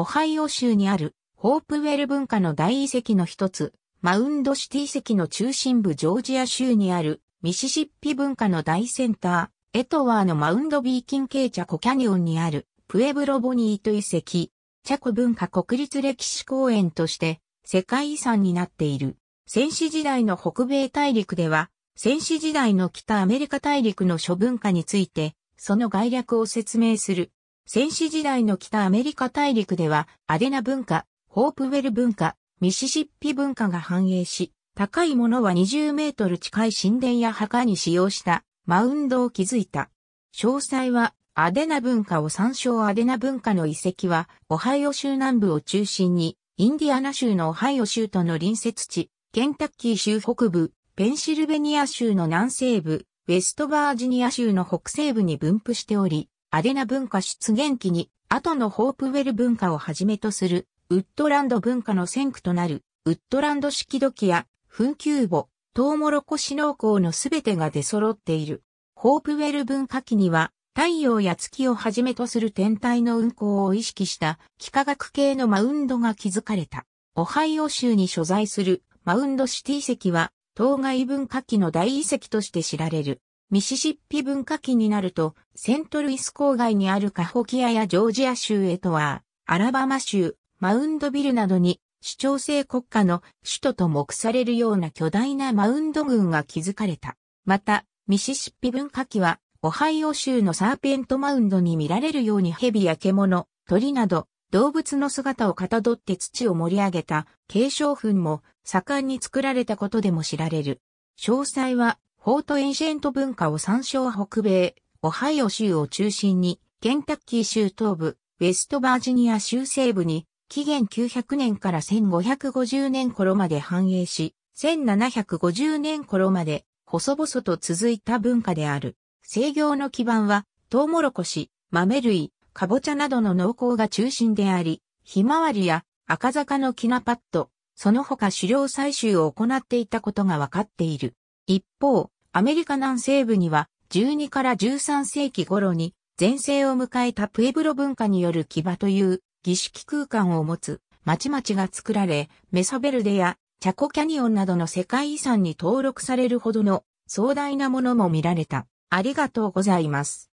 オハイオ州にあるホープウェル文化の大遺跡の一つ、マウンドシティ遺跡の中心部ジョージア州にあるミシシッピ文化の大センター、エトワーのマウンドビーキンケイチャコキャニオンにあるプエブロボニート遺跡、チャコ文化国立歴史公園として世界遺産になっている。戦士時代の北米大陸では、戦士時代の北アメリカ大陸の諸文化について、その概略を説明する戦死時代の北アメリカ大陸では、アデナ文化、ホープウェル文化、ミシシッピ文化が繁栄し、高いものは20メートル近い神殿や墓に使用したマウンドを築いた。詳細はアデナ文化を参照アデナ文化の遺跡は、オハイオ州南部を中心に、インディアナ州のオハイオ州との隣接地、ケンタッキー州北部、ペンシルベニア州の南西部、ウェストバージニア州の北西部に分布しており、アデナ文化出現期に、後のホープウェル文化をはじめとする、ウッドランド文化の先駆となる、ウッドランド式土器や、墳球墓、トウモロコシ農耕のすべてが出揃っている。ホープウェル文化期には、太陽や月をはじめとする天体の運行を意識した幾何学系のマウンドが築かれた。オハイオ州に所在するマウンドシティ遺跡は、当該文化期の大遺跡として知られる。ミシシッピ文化期になると、セントルイス郊外にあるカホキアやジョージア州へとは、アラバマ州、マウンドビルなどに、主張性国家の首都と目されるような巨大なマウンド群が築かれた。また、ミシシッピ文化期は、オハイオ州のサーペントマウンドに見られるように蛇や獣、鳥など、動物の姿をかたどって土を盛り上げた継承墳も盛んに作られたことでも知られる。詳細はフォートエンシェント文化を参照北米、オハイオ州を中心に、ケンタッキー州東部、ウェストバージニア州西部に、紀元900年から1550年頃まで繁栄し、1750年頃まで細々と続いた文化である。制御の基盤は、トウモロコシ、豆類、カボチャなどの農耕が中心であり、ひまわりや赤坂のキナパッド、その他狩猟採集を行っていたことが分かっている。一方、アメリカ南西部には12から13世紀頃に前世を迎えたプエブロ文化による騎馬という儀式空間を持つ町々が作られ、メサベルデやチャコキャニオンなどの世界遺産に登録されるほどの壮大なものも見られた。ありがとうございます。